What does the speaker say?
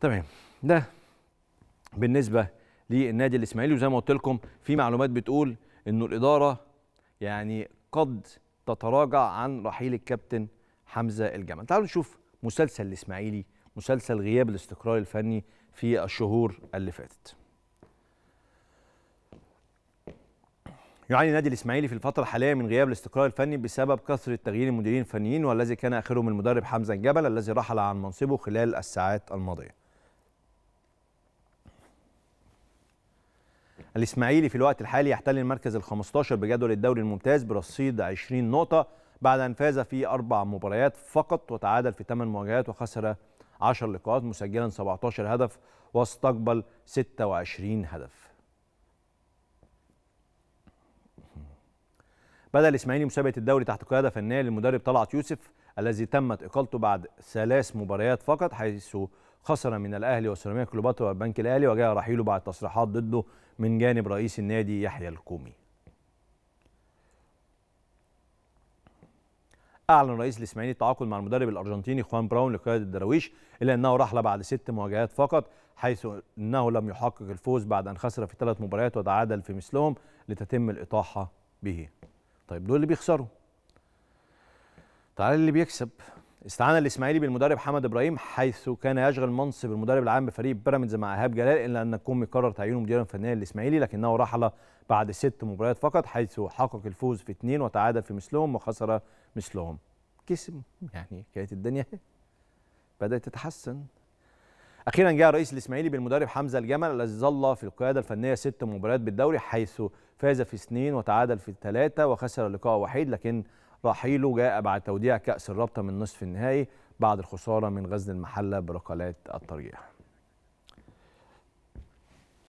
تمام ده بالنسبه للنادي الاسماعيلي وزي ما قلت لكم في معلومات بتقول انه الاداره يعني قد تتراجع عن رحيل الكابتن حمزه الجمل تعالوا نشوف مسلسل الاسماعيلي مسلسل غياب الاستقرار الفني في الشهور اللي فاتت يعاني نادي الاسماعيلي في الفتره الحاليه من غياب الاستقرار الفني بسبب كثره تغيير المديرين الفنيين والذي كان اخرهم المدرب حمزه الجبل الذي رحل عن منصبه خلال الساعات الماضيه الإسماعيلي في الوقت الحالي يحتل المركز ال 15 بجدول الدوري الممتاز برصيد 20 نقطة بعد أن فاز في أربع مباريات فقط وتعادل في ثمان مواجهات وخسر 10 لقاءات مسجلا 17 هدف واستقبل 26 هدف. بدأ الإسماعيلي مسابقة الدوري تحت قيادة فنية للمدرب طلعت يوسف الذي تمت إقالته بعد ثلاث مباريات فقط حيث خسر من الاهلي وسيراميكا كليوباترا والبنك الاهلي وجاء رحيله بعد تصريحات ضده من جانب رئيس النادي يحيى الكومي. اعلن رئيس الاسماعيلي التعاقد مع المدرب الارجنتيني خوان براون لقياده الدراويش الا انه رحل بعد ست مواجهات فقط حيث انه لم يحقق الفوز بعد ان خسر في ثلاث مباريات وتعادل في مثلهم لتتم الاطاحه به. طيب دول اللي بيخسروا. تعال اللي بيكسب استعان الاسماعيلي بالمدرب حمد ابراهيم حيث كان يشغل منصب المدرب العام بفريق بيراميدز مع ايهاب جلال الا ان الكومي قرر تعيينه مديرا فنيا للاسماعيلي لكنه رحل بعد ست مباريات فقط حيث حقق الفوز في اثنين وتعادل في مثلهم وخسر مثلهم كسب يعني كانت الدنيا بدات تتحسن اخيرا جاء رئيس الاسماعيلي بالمدرب حمزه الجمل الذي ظل في القياده الفنيه ست مباريات بالدوري حيث فاز في اثنين وتعادل في ثلاثه وخسر لقاء وحيد لكن رحيله جاء بعد توديع كأس الرابطة من نصف النهائي بعد الخسارة من غزل المحلة بركلات الترجيح